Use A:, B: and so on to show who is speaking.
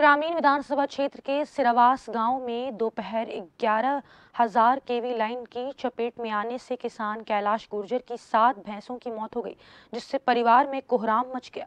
A: ग्रामीण विधानसभा क्षेत्र के सिरावास गांव में दोपहर ग्यारह हजार केवी लाइन की चपेट में आने से किसान कैलाश गुर्जर की सात भैंसों की मौत हो गई जिससे परिवार में कोहराम मच गया